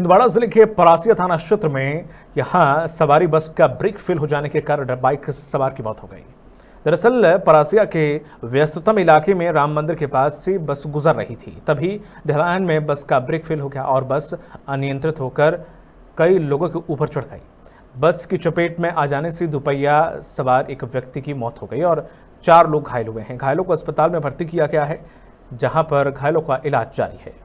छिंदवाड़ा जिले के परासिया थाना क्षेत्र में यहां सवारी बस का ब्रेक फेल हो जाने के कारण बाइक सवार की मौत हो गई दरअसल परासिया के व्यस्ततम इलाके में राम मंदिर के पास से बस गुजर रही थी तभी ढलान में बस का ब्रेक फेल हो गया और बस अनियंत्रित होकर कई लोगों के ऊपर चढ़ गई बस की चपेट में आ जाने से दुपहिया सवार एक व्यक्ति की मौत हो गई और चार लोग घायल हुए हैं घायलों को अस्पताल में भर्ती किया गया है जहां पर घायलों का इलाज जारी है